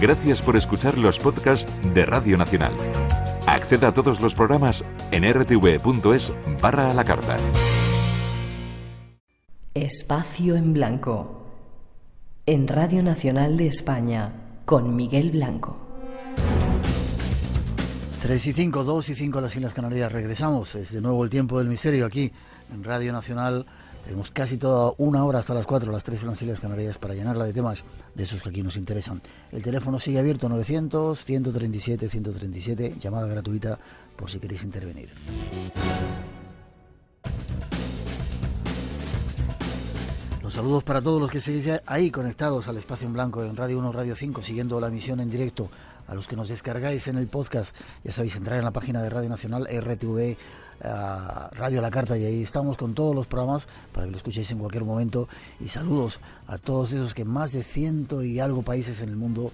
Gracias por escuchar los podcasts de Radio Nacional. Acceda a todos los programas en rtv.es barra a la carta. Espacio en Blanco. En Radio Nacional de España, con Miguel Blanco. 3 y 5, 2 y 5 a las Islas Canarias. Regresamos. Es de nuevo el tiempo del misterio aquí en Radio Nacional tenemos casi toda una hora hasta las 4, las 3 en las Islas Canarias, para llenarla de temas de esos que aquí nos interesan. El teléfono sigue abierto 900-137-137, llamada gratuita por si queréis intervenir. Los saludos para todos los que seguís ahí conectados al espacio en blanco en Radio 1, Radio 5, siguiendo la misión en directo. A los que nos descargáis en el podcast, ya sabéis, entrar en la página de Radio Nacional RTV a Radio La Carta y ahí estamos con todos los programas para que lo escuchéis en cualquier momento. Y saludos a todos esos que más de ciento y algo países en el mundo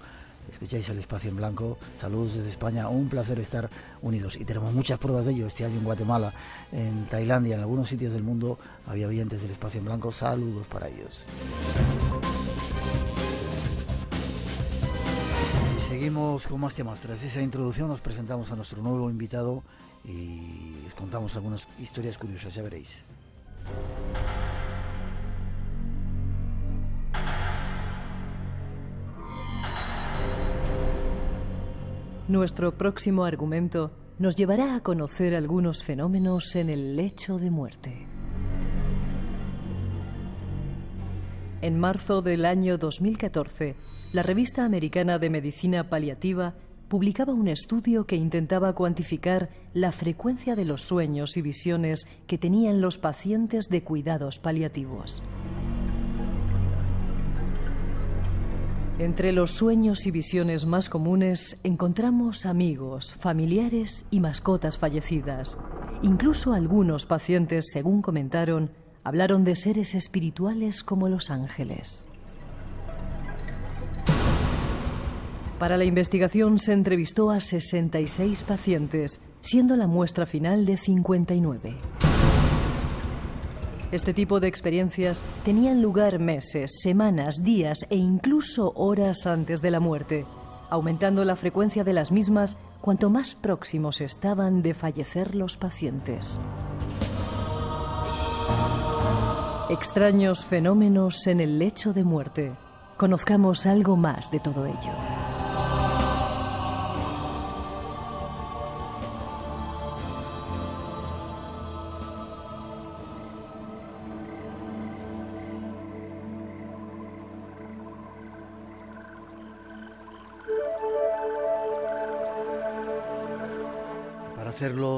escucháis el espacio en blanco. Saludos desde España, un placer estar unidos. Y tenemos muchas pruebas de ello. Este año en Guatemala, en Tailandia, en algunos sitios del mundo había oyentes del espacio en blanco. Saludos para ellos. Seguimos con más temas. Tras esa introducción nos presentamos a nuestro nuevo invitado y os contamos algunas historias curiosas, ya veréis. Nuestro próximo argumento nos llevará a conocer algunos fenómenos en el lecho de muerte. En marzo del año 2014, la revista americana de medicina paliativa publicaba un estudio que intentaba cuantificar la frecuencia de los sueños y visiones que tenían los pacientes de cuidados paliativos. Entre los sueños y visiones más comunes encontramos amigos, familiares y mascotas fallecidas. Incluso algunos pacientes, según comentaron, hablaron de seres espirituales como los ángeles. Para la investigación se entrevistó a 66 pacientes, siendo la muestra final de 59. Este tipo de experiencias tenían lugar meses, semanas, días e incluso horas antes de la muerte, aumentando la frecuencia de las mismas cuanto más próximos estaban de fallecer los pacientes. Extraños fenómenos en el lecho de muerte. Conozcamos algo más de todo ello.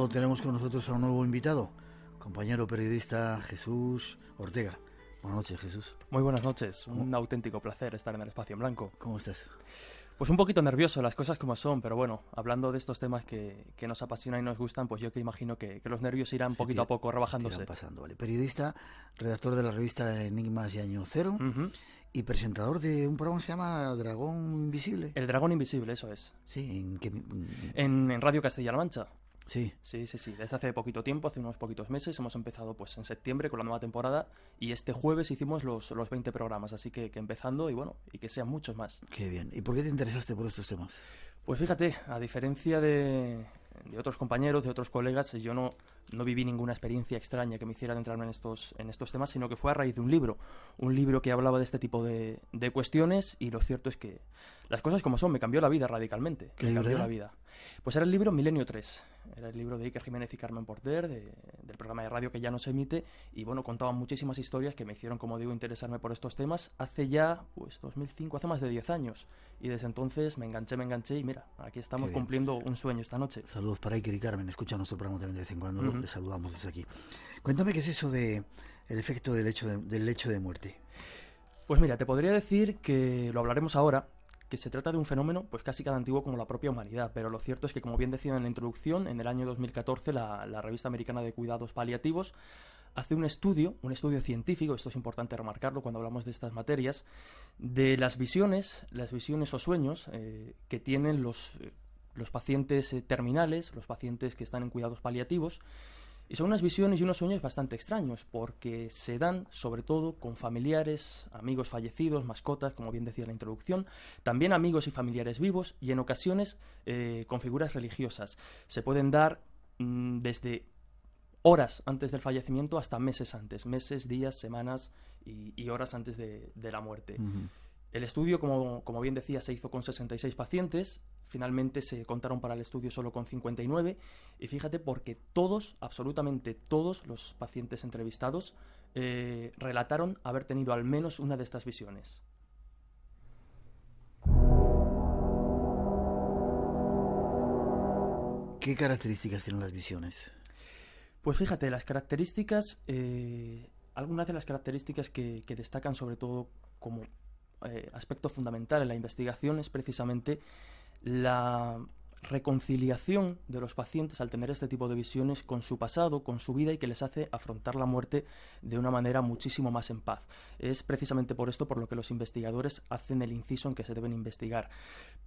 tenemos con nosotros a un nuevo invitado, compañero periodista Jesús Ortega. Buenas noches, Jesús. Muy buenas noches. Un auténtico placer estar en el espacio en blanco. ¿Cómo estás? Pues un poquito nervioso, las cosas como son, pero bueno, hablando de estos temas que, nos apasionan y nos gustan, pues yo que imagino que, los nervios irán poquito a poco rebajándose. pasando, Periodista, redactor de la revista Enigmas y Año Cero y presentador de un programa que se llama Dragón Invisible. El Dragón Invisible, eso es. Sí, ¿en qué? en Radio Castilla-La Mancha. Sí. Sí, sí, Desde hace poquito tiempo, hace unos poquitos meses, hemos empezado pues en septiembre con la nueva temporada y este jueves hicimos los, los 20 programas, así que, empezando y bueno, y que sean muchos más. Qué bien. ¿Y por qué te interesaste por estos temas? Pues fíjate, a diferencia de, otros compañeros, de otros colegas, yo no, no viví ninguna experiencia extraña que me hiciera entrarme en estos, en estos temas, sino que fue a raíz de un libro. Un libro que hablaba de este tipo de, de cuestiones y lo cierto es que las cosas como son, me cambió la vida radicalmente. me cambió la vida. Pues era el libro Milenio 3. Era el libro de Iker Jiménez y Carmen Porter, del programa de radio que ya no se emite. Y bueno, contaban muchísimas historias que me hicieron, como digo, interesarme por estos temas hace ya, pues 2005, hace más de 10 años. Y desde entonces me enganché, me enganché y mira, aquí estamos cumpliendo un sueño esta noche. Saludos para Iker y Carmen. Escucha nuestro programa también de vez en cuando. le saludamos desde aquí. Cuéntame qué es eso de el efecto del hecho del hecho de muerte. Pues mira, te podría decir que lo hablaremos ahora, que se trata de un fenómeno pues casi tan antiguo como la propia humanidad, pero lo cierto es que, como bien decía en la introducción, en el año 2014 la, revista americana de cuidados paliativos hace un estudio, un estudio científico, esto es importante remarcarlo cuando hablamos de estas materias, de las visiones, las visiones o sueños eh, que tienen los, eh, los pacientes eh, terminales, los pacientes que están en cuidados paliativos, y son unas visiones y unos sueños bastante extraños, porque se dan sobre todo con familiares, amigos fallecidos, mascotas, como bien decía la introducción, también amigos y familiares vivos y en ocasiones eh, con figuras religiosas. Se pueden dar mm, desde horas antes del fallecimiento hasta meses antes, meses, días, semanas y, horas antes de, la muerte. El estudio, como, como bien decía, se hizo con 66 pacientes Finalmente se contaron para el estudio solo con 59 y fíjate porque todos, absolutamente todos los pacientes entrevistados eh, relataron haber tenido al menos una de estas visiones. ¿Qué características tienen las visiones? Pues fíjate, las características, eh, algunas de las características que, destacan sobre todo como eh, aspecto fundamental en la investigación es precisamente la reconciliación de los pacientes al tener este tipo de visiones con su pasado, con su vida y que les hace afrontar la muerte de una manera muchísimo más en paz. Es precisamente por esto por lo que los investigadores hacen el inciso en que se deben investigar.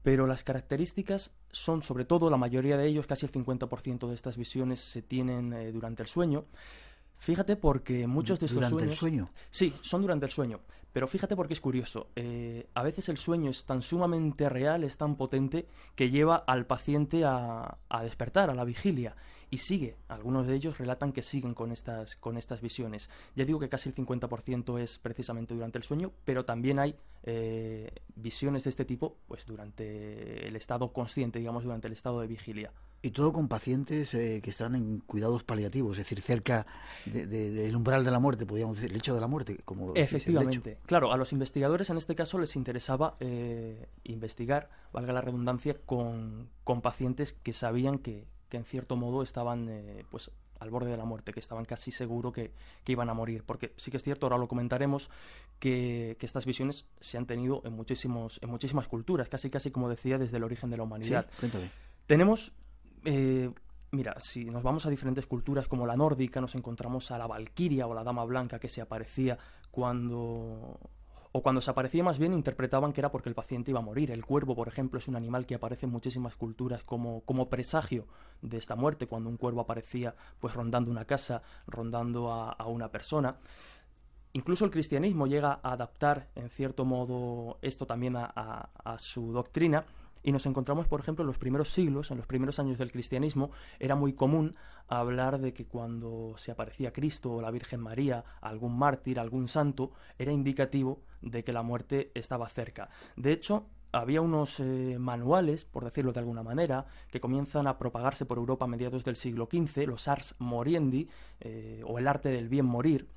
Pero las características son sobre todo, la mayoría de ellos, casi el 50% de estas visiones se tienen eh, durante el sueño. Fíjate porque muchos de estos ¿Durante sueños... el sueño? Sí, son durante el sueño. Pero fíjate porque es curioso. Eh, a veces el sueño es tan sumamente real, es tan potente, que lleva al paciente a, a, despertar, a la vigilia. Y sigue. Algunos de ellos relatan que siguen con estas, con estas visiones. Ya digo que casi el 50% es precisamente durante el sueño, pero también hay eh, visiones de este tipo pues durante el estado consciente, digamos, durante el estado de vigilia. Y todo con pacientes eh, que están en cuidados paliativos, es decir, cerca del umbral de la muerte, podríamos decir, el hecho de la muerte. como Efectivamente. Claro, a los investigadores en este caso les interesaba eh, investigar, valga la redundancia, con, con pacientes que sabían que, en cierto modo estaban eh, pues al borde de la muerte, que estaban casi seguro que, que, iban a morir. Porque sí que es cierto, ahora lo comentaremos, que, estas visiones se han tenido en, muchísimos, en muchísimas culturas, casi casi como decía, desde el origen de la humanidad. Sí, cuéntame. Tenemos eh, mira, si nos vamos a diferentes culturas como la nórdica, nos encontramos a la valquiria o la dama blanca que se aparecía cuando o cuando se aparecía más bien interpretaban que era porque el paciente iba a morir. El cuervo, por ejemplo, es un animal que aparece en muchísimas culturas como, como presagio de esta muerte, cuando un cuervo aparecía pues rondando una casa, rondando a, una persona. Incluso el cristianismo llega a adaptar, en cierto modo, esto también a su doctrina, y nos encontramos, por ejemplo, en los primeros siglos, en los primeros años del cristianismo, era muy común hablar de que cuando se aparecía Cristo o la Virgen María, algún mártir, algún santo, era indicativo de que la muerte estaba cerca. De hecho, había unos eh, manuales, por decirlo de alguna manera, que comienzan a propagarse por Europa a mediados del siglo XV, los Ars Moriendi, eh, o el arte del bien morir,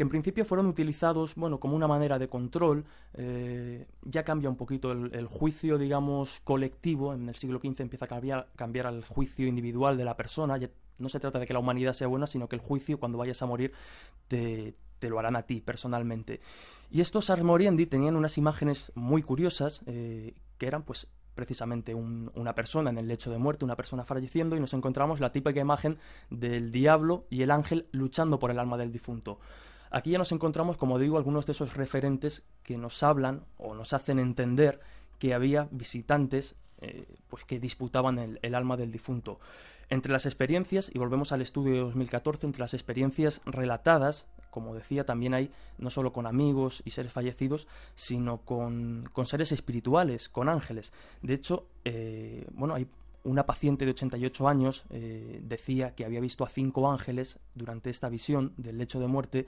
que en principio fueron utilizados, bueno, como una manera de control, eh, ya cambia un poquito el, juicio, digamos, colectivo, en el siglo XV empieza a cambiar, al juicio individual de la persona, no se trata de que la humanidad sea buena, sino que el juicio, cuando vayas a morir, te, lo harán a ti personalmente. Y estos Armoriendi tenían unas imágenes muy curiosas, eh, que eran pues precisamente una persona en el lecho de muerte, una persona falleciendo, y nos encontramos la típica imagen del diablo y el ángel luchando por el alma del difunto. Aquí ya nos encontramos, como digo, algunos de esos referentes que nos hablan o nos hacen entender que había visitantes eh, pues que disputaban el, alma del difunto. Entre las experiencias, y volvemos al estudio de 2014, entre las experiencias relatadas, como decía, también hay no solo con amigos y seres fallecidos, sino con, seres espirituales, con ángeles. De hecho, eh, bueno, hay una paciente de 88 años eh, decía que había visto a cinco ángeles durante esta visión del lecho de muerte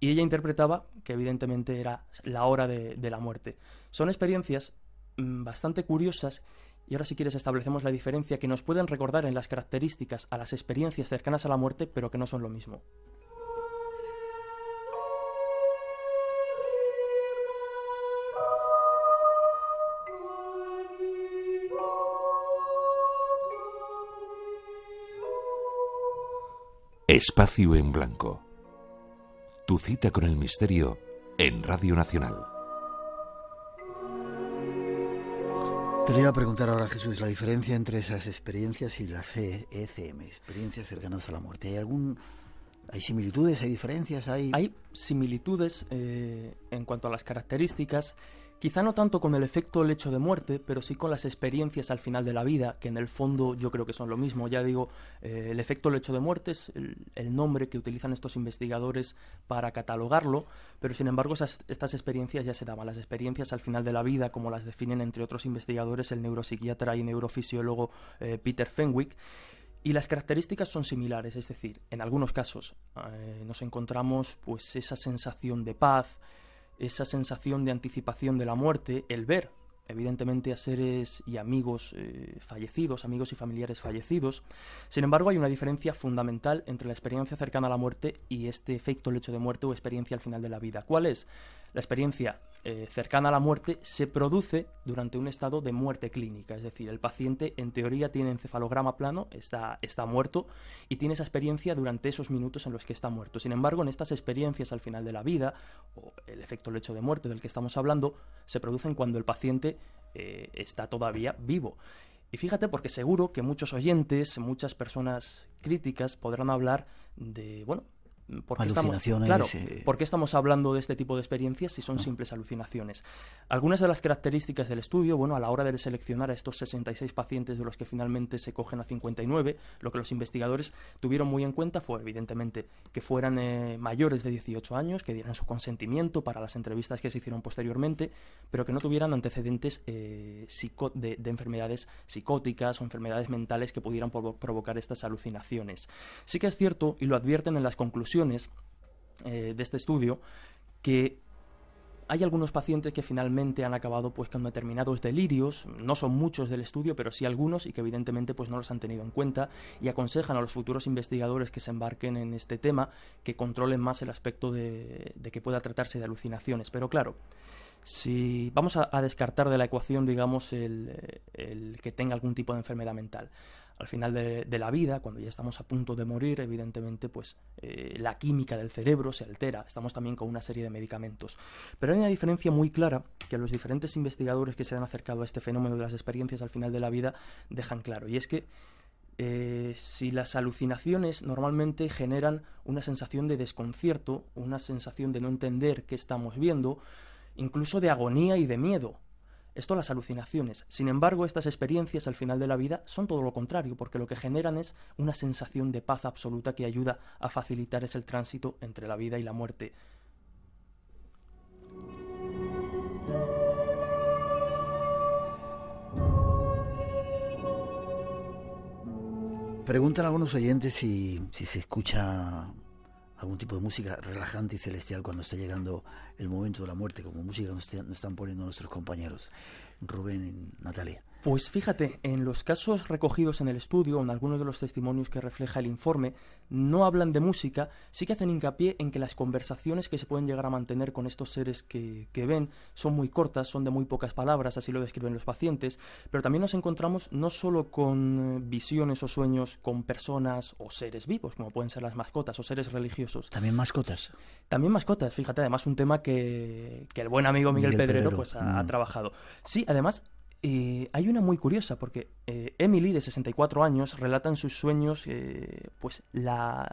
y ella interpretaba que evidentemente era la hora de, la muerte. Son experiencias mm, bastante curiosas y ahora si quieres establecemos la diferencia que nos pueden recordar en las características a las experiencias cercanas a la muerte pero que no son lo mismo. Espacio en Blanco. Tu cita con el misterio en Radio Nacional. Te le iba a preguntar ahora, Jesús, la diferencia entre esas experiencias y las ECM, experiencias cercanas a la muerte. ¿Hay algún ¿Hay similitudes? ¿Hay diferencias? ¿Hay, Hay similitudes eh, en cuanto a las características Quizá no tanto con el efecto hecho de muerte, pero sí con las experiencias al final de la vida, que en el fondo yo creo que son lo mismo. Ya digo, eh, el efecto hecho de muerte es el, nombre que utilizan estos investigadores para catalogarlo, pero sin embargo estas experiencias ya se daban. Las experiencias al final de la vida, como las definen entre otros investigadores el neuropsiquiatra y neurofisiólogo eh, Peter Fenwick, y las características son similares, es decir, en algunos casos eh, nos encontramos pues esa sensación de paz, esa sensación de anticipación de la muerte, el ver, evidentemente, a seres y amigos eh, fallecidos, amigos y familiares fallecidos. Sin embargo, hay una diferencia fundamental entre la experiencia cercana a la muerte y este efecto lecho de muerte o experiencia al final de la vida. ¿Cuál es? La experiencia eh, cercana a la muerte se produce durante un estado de muerte clínica, es decir, el paciente en teoría tiene encefalograma plano, está, está muerto y tiene esa experiencia durante esos minutos en los que está muerto. Sin embargo, en estas experiencias al final de la vida, o el efecto lecho de muerte del que estamos hablando, se producen cuando el paciente eh, está todavía vivo. Y fíjate, porque seguro que muchos oyentes, muchas personas críticas podrán hablar de, bueno, ¿Por qué, estamos, eh. estamos hablando de este tipo de experiencias si son ah. simples alucinaciones? Algunas de las características del estudio, bueno, a la hora de seleccionar a estos 66 pacientes de los que finalmente se cogen a 59, lo que los investigadores tuvieron muy en cuenta fue, evidentemente, que fueran eh, mayores de 18 años, que dieran su consentimiento para las entrevistas que se hicieron posteriormente, pero que no tuvieran antecedentes eh, de, enfermedades psicóticas o enfermedades mentales que pudieran provocar estas alucinaciones. Sí que es cierto, y lo advierten en las conclusiones, eh, de este estudio que hay algunos pacientes que finalmente han acabado pues con determinados delirios, no son muchos del estudio, pero sí algunos y que evidentemente pues no los han tenido en cuenta y aconsejan a los futuros investigadores que se embarquen en este tema que controlen más el aspecto de, que pueda tratarse de alucinaciones. Pero claro, si vamos a, descartar de la ecuación, digamos, el que tenga algún tipo de enfermedad mental al final de, la vida, cuando ya estamos a punto de morir, evidentemente, pues eh, la química del cerebro se altera. Estamos también con una serie de medicamentos. Pero hay una diferencia muy clara que los diferentes investigadores que se han acercado a este fenómeno de las experiencias al final de la vida dejan claro. Y es que eh, si las alucinaciones normalmente generan una sensación de desconcierto, una sensación de no entender qué estamos viendo, incluso de agonía y de miedo. Esto las alucinaciones. Sin embargo, estas experiencias al final de la vida son todo lo contrario, porque lo que generan es una sensación de paz absoluta que ayuda a facilitar ese tránsito entre la vida y la muerte. Preguntan algunos oyentes si, si se escucha algún tipo de música relajante y celestial cuando está llegando el momento de la muerte, como música nos, están poniendo nuestros compañeros, Rubén y Natalia. Pues fíjate, en los casos recogidos en el estudio, en algunos de los testimonios que refleja el informe, no hablan de música, sí que hacen hincapié en que las conversaciones que se pueden llegar a mantener con estos seres que, ven son muy cortas, son de muy pocas palabras, así lo describen los pacientes, pero también nos encontramos no solo con eh, visiones o sueños con personas o seres vivos, como pueden ser las mascotas o seres religiosos. También mascotas. También mascotas, fíjate, además un tema que, el buen amigo Miguel, Pedrero, pues ha mm. trabajado. Sí, además eh, hay una muy curiosa, porque eh, Emily, de 64 años, relata en sus sueños eh, pues la,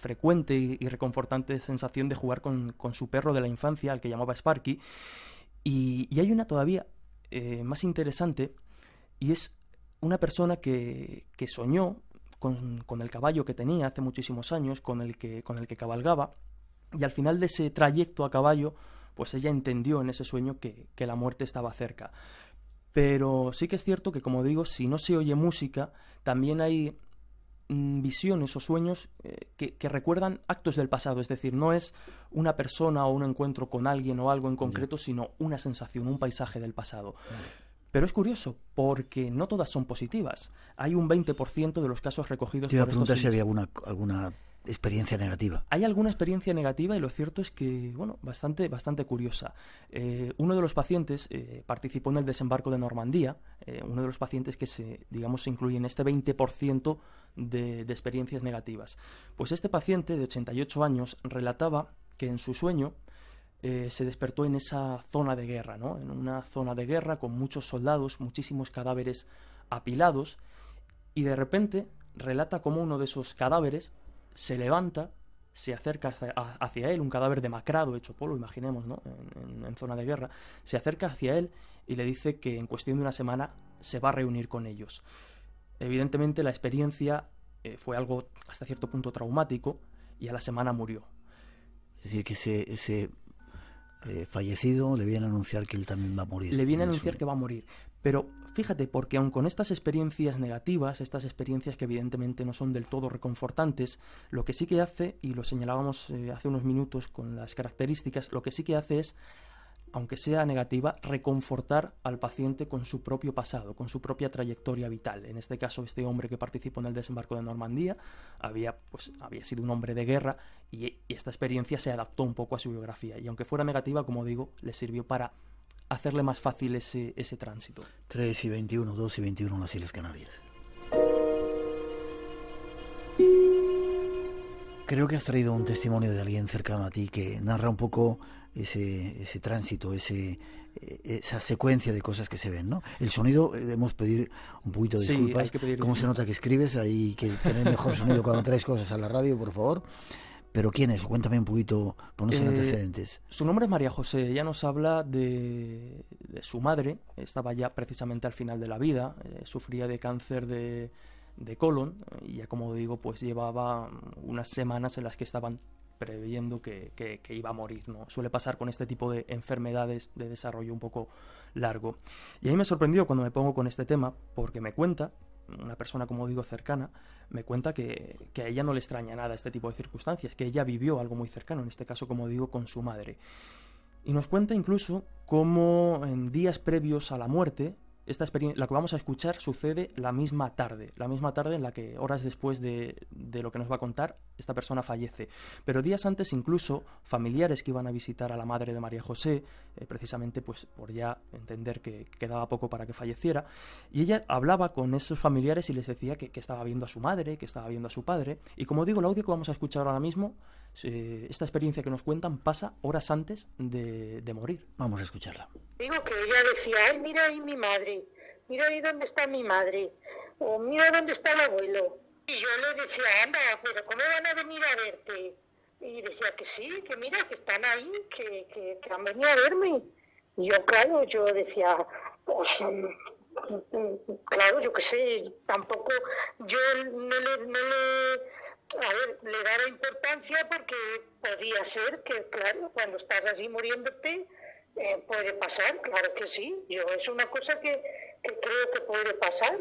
frecuente y reconfortante sensación de jugar con, su perro de la infancia, al que llamaba Sparky. Y, hay una todavía más interesante, y es una persona que, soñó con, el caballo que tenía hace muchísimos años, con el, que, con el que cabalgaba, y al final de ese trayecto a caballo, pues ella entendió en ese sueño que, que la muerte estaba cerca. Pero sí que es cierto que, como digo, si no se oye música, también hay mm, visiones o sueños eh, que, recuerdan actos del pasado. Es decir, no es una persona o un encuentro con alguien o algo en concreto, sino una sensación, un paisaje del pasado. Pero es curioso, porque no todas son positivas. Hay un 20% de los casos recogidos Te si había alguna experiencia negativa. Hay alguna experiencia negativa y lo cierto es que, bueno, bastante, bastante curiosa. Eh, uno de los pacientes eh, participó en el desembarco de Normandía, eh, uno de los pacientes que se, digamos, se incluye en este 20% de, de experiencias negativas. Pues este paciente de 88 años relataba que en su sueño se despertó en esa zona de guerra, ¿no? en una zona de guerra con muchos soldados, muchísimos cadáveres apilados, y de repente relata cómo uno de esos cadáveres se levanta, se acerca hacia, él, un cadáver demacrado, hecho polo, imaginemos, ¿no? En, zona de guerra, se acerca hacia él y le dice que en cuestión de una semana se va a reunir con ellos. Evidentemente la experiencia eh, fue algo hasta cierto punto traumático y a la semana murió. Es decir, que ese, eh, fallecido le viene a anunciar que él también va a morir. Le viene a anunciar que va a morir, pero Fíjate, porque aun con estas experiencias negativas, estas experiencias que evidentemente no son del todo reconfortantes, lo que sí que hace, y lo señalábamos eh, hace unos minutos con las características, lo que sí que hace es aunque sea negativa, reconfortar al paciente con su propio pasado, con su propia trayectoria vital. En este caso, este hombre que participó en el desembarco de Normandía había, pues, había sido un hombre de guerra y esta experiencia se adaptó un poco a su biografía. Y aunque fuera negativa, como digo, le sirvió para hacerle más fácil ese, ese tránsito. 3 y 21, 2 y 21 en las Islas Canarias. Creo que has traído un testimonio de alguien cercano a ti que narra un poco ese, ese tránsito, ese, eh, esa secuencia de cosas que se ven, ¿no? El sonido, eh, debemos pedir un poquito de disculpas. ¿Cómo se nota que escribes? Hay que tener mejor sonido cuando traes cosas a la radio, por favor. ¿Pero quién es? Cuéntame un poquito, ponos en eh, antecedentes. Su nombre es María José. Ella nos habla de, su madre. Estaba ya precisamente al final de la vida. Eh, sufría de cáncer de, colon. Y ya, como digo, pues llevaba unas semanas en las que estaban previendo que, iba a morir. ¿no? Suele pasar con este tipo de enfermedades de desarrollo un poco largo. Y a mí me sorprendió cuando me pongo con este tema, porque me cuenta una persona, como digo, cercana, me cuenta que, a ella no le extraña nada este tipo de circunstancias, que ella vivió algo muy cercano, en este caso, como digo, con su madre. Y nos cuenta incluso cómo en días previos a la muerte, esta la que vamos a escuchar sucede la misma tarde, la misma tarde en la que horas después de, lo que nos va a contar esta persona fallece. Pero días antes incluso familiares que iban a visitar a la madre de María José, eh, precisamente pues por ya entender que quedaba poco para que falleciera, y ella hablaba con esos familiares y les decía que, que estaba viendo a su madre, que estaba viendo a su padre, y como digo, el audio que vamos a escuchar ahora mismo eh, esta experiencia que nos cuentan pasa horas antes de, morir. Vamos a escucharla. Digo que ella decía, Ay, mira ahí mi madre, mira ahí dónde está mi madre, o mira dónde está el abuelo. Y yo le decía, anda, pero ¿cómo van a venir a verte? Y decía que sí, que mira, que están ahí, que, que, han venido a verme. Y yo, claro, yo decía, pues mm, mm, mm, claro, yo qué sé, tampoco, yo no le, no le, a ver, le daba importancia porque podía ser que, claro, cuando estás así muriéndote, eh, puede pasar, claro que sí. Yo es una cosa que, creo que puede pasar.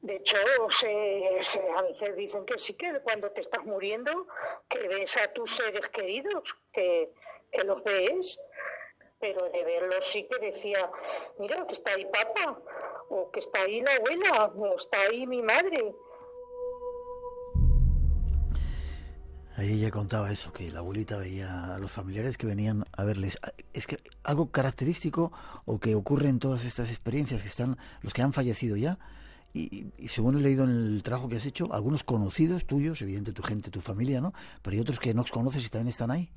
De hecho, se, a veces dicen que sí, que cuando te estás muriendo, que ves a tus seres queridos, que, que los ves, pero de verlos sí que decía, mira, que está ahí papá, o que está ahí la abuela, o está ahí mi madre Ahí ella contaba eso, que la abuelita veía a los familiares que venían a verles. Ah, es que algo característico o que ocurre en todas estas experiencias que están, los que han fallecido ya, y, según he leído en el trabajo que has hecho, algunos conocidos tuyos, evidente tu gente, tu familia, ¿no? Pero hay otros que no conoces y también están ahí.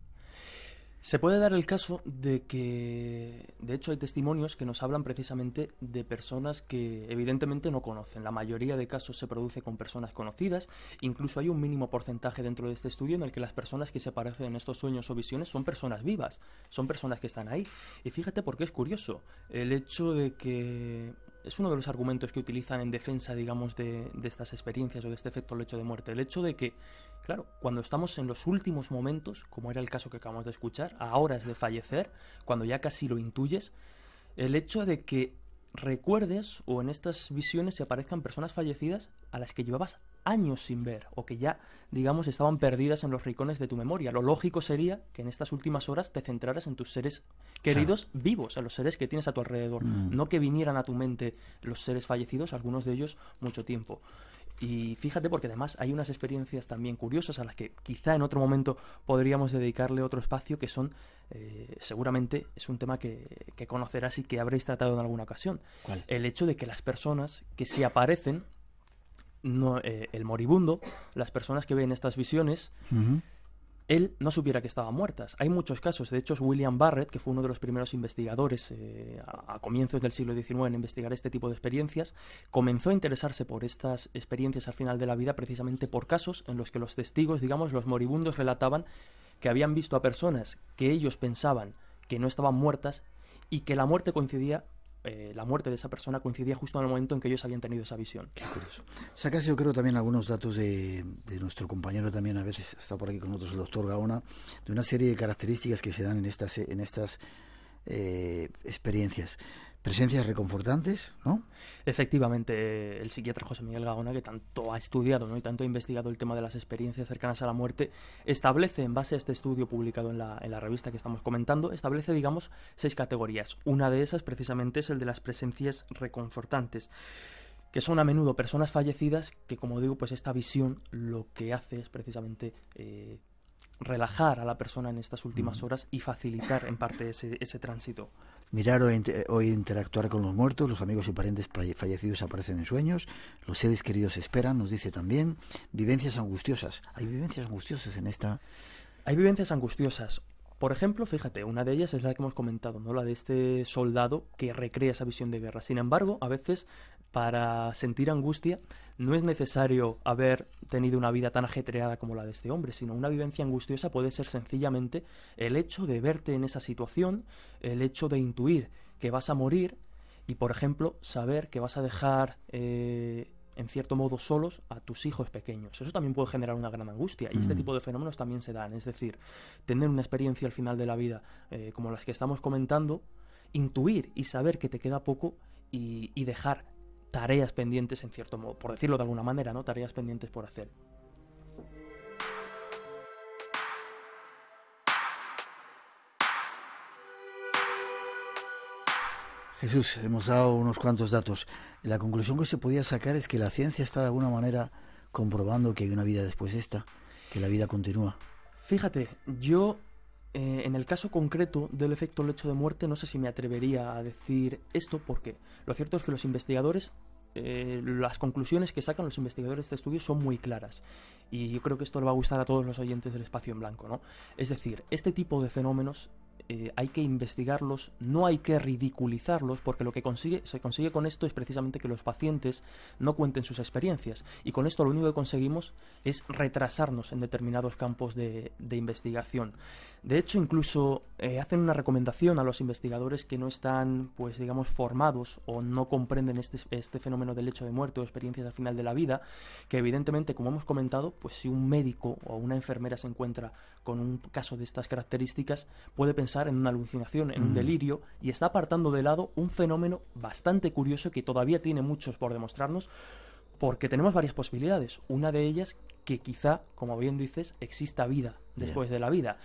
Se puede dar el caso de que, de hecho, hay testimonios que nos hablan precisamente de personas que evidentemente no conocen. La mayoría de casos se produce con personas conocidas. Incluso hay un mínimo porcentaje dentro de este estudio en el que las personas que se aparecen en estos sueños o visiones son personas vivas, son personas que están ahí. Y fíjate porque es curioso el hecho de que es uno de los argumentos que utilizan en defensa, digamos, de, estas experiencias o de este efecto lecho de muerte. El hecho de que, claro, cuando estamos en los últimos momentos, como era el caso que acabamos de escuchar, a horas de fallecer, cuando ya casi lo intuyes, el hecho de que recuerdes o en estas visiones se aparezcan personas fallecidas a las que llevabas años sin ver o que ya, digamos, estaban perdidas en los rincones de tu memoria. Lo lógico sería que en estas últimas horas te centraras en tus seres queridos vivos, en los seres que tienes a tu alrededor, mm. no que vinieran a tu mente los seres fallecidos, algunos de ellos mucho tiempo. Y fíjate porque además hay unas experiencias también curiosas a las que quizá en otro momento podríamos dedicarle otro espacio que son, eh, seguramente es un tema que, conocerás y que habréis tratado en alguna ocasión. El hecho de que las personas que se aparecen no, eh, el moribundo, las personas que ven estas visiones, él no supiera que estaban muertas. Hay muchos casos, de hecho William Barrett, que fue uno de los primeros investigadores eh, a, a, comienzos del siglo XIX en investigar este tipo de experiencias, comenzó a interesarse por estas experiencias al final de la vida precisamente por casos en los que los testigos, digamos, los moribundos relataban que habían visto a personas que ellos pensaban que no estaban muertas y que la muerte coincidía eh, la muerte de esa persona coincidía justo en el momento en que ellos habían tenido esa visión. Qué Sacas yo creo también algunos datos de, nuestro compañero también, a veces está por aquí con nosotros el doctor Gaona, de una serie de características que se dan en estas, en estas eh, experiencias presencias reconfortantes, ¿no? Efectivamente, eh, el psiquiatra José Miguel Gagona, que tanto ha estudiado ¿no? y tanto ha investigado el tema de las experiencias cercanas a la muerte, establece, en base a este estudio publicado en la, revista que estamos comentando, establece, digamos, seis categorías. Una de esas, precisamente, es el de las presencias reconfortantes que son a menudo personas fallecidas que, como digo, pues esta visión lo que hace es precisamente eh, relajar a la persona en estas últimas horas y facilitar en parte ese, ese tránsito. Mirar o, o, interactuar con los muertos, los amigos y parientes fallecidos aparecen en sueños, los seres queridos esperan, nos dice también, vivencias angustiosas. Hay vivencias angustiosas en esta... Hay vivencias angustiosas. Por ejemplo, fíjate, una de ellas es la que hemos comentado, ¿no? La de este soldado que recrea esa visión de guerra. Sin embargo, a veces para sentir angustia no es necesario haber tenido una vida tan ajetreada como la de este hombre, sino una vivencia angustiosa puede ser sencillamente el hecho de verte en esa situación, el hecho de intuir que vas a morir y, por ejemplo, saber que vas a dejar eh, en cierto modo, solos a tus hijos pequeños. Eso también puede generar una gran angustia y este mm. tipo de fenómenos también se dan. Es decir, tener una experiencia al final de la vida eh, como las que estamos comentando, intuir y saber que te queda poco y, y dejar tareas pendientes en cierto modo, por decirlo de alguna manera, ¿no? Tareas pendientes por hacer. Jesús, hemos dado unos cuantos datos. La conclusión que se podía sacar es que la ciencia está de alguna manera comprobando que hay una vida después de esta, que la vida continúa. Fíjate, yo eh, en el caso concreto del efecto lecho de muerte no sé si me atrevería a decir esto porque lo cierto es que los investigadores, eh, las conclusiones que sacan los investigadores de este estudio son muy claras y yo creo que esto le va a gustar a todos los oyentes del espacio en blanco, ¿no? Es decir, este tipo de fenómenos eh, hay que investigarlos, no hay que ridiculizarlos, porque lo que se consigue con esto es precisamente que los pacientes no cuenten sus experiencias. Y con esto lo único que conseguimos es retrasarnos en determinados campos de, investigación. De hecho, incluso eh, hacen una recomendación a los investigadores que no están, pues digamos, formados o no comprenden este, este fenómeno del hecho de muerte o experiencias al final de la vida, que evidentemente, como hemos comentado, pues si un médico o una enfermera se encuentra con un caso de estas características puede pensar en una alucinación, en un mm. delirio, y está apartando de lado un fenómeno bastante curioso que todavía tiene muchos por demostrarnos, porque tenemos varias posibilidades. Una de ellas, que quizá, como bien dices, exista vida después de la vida.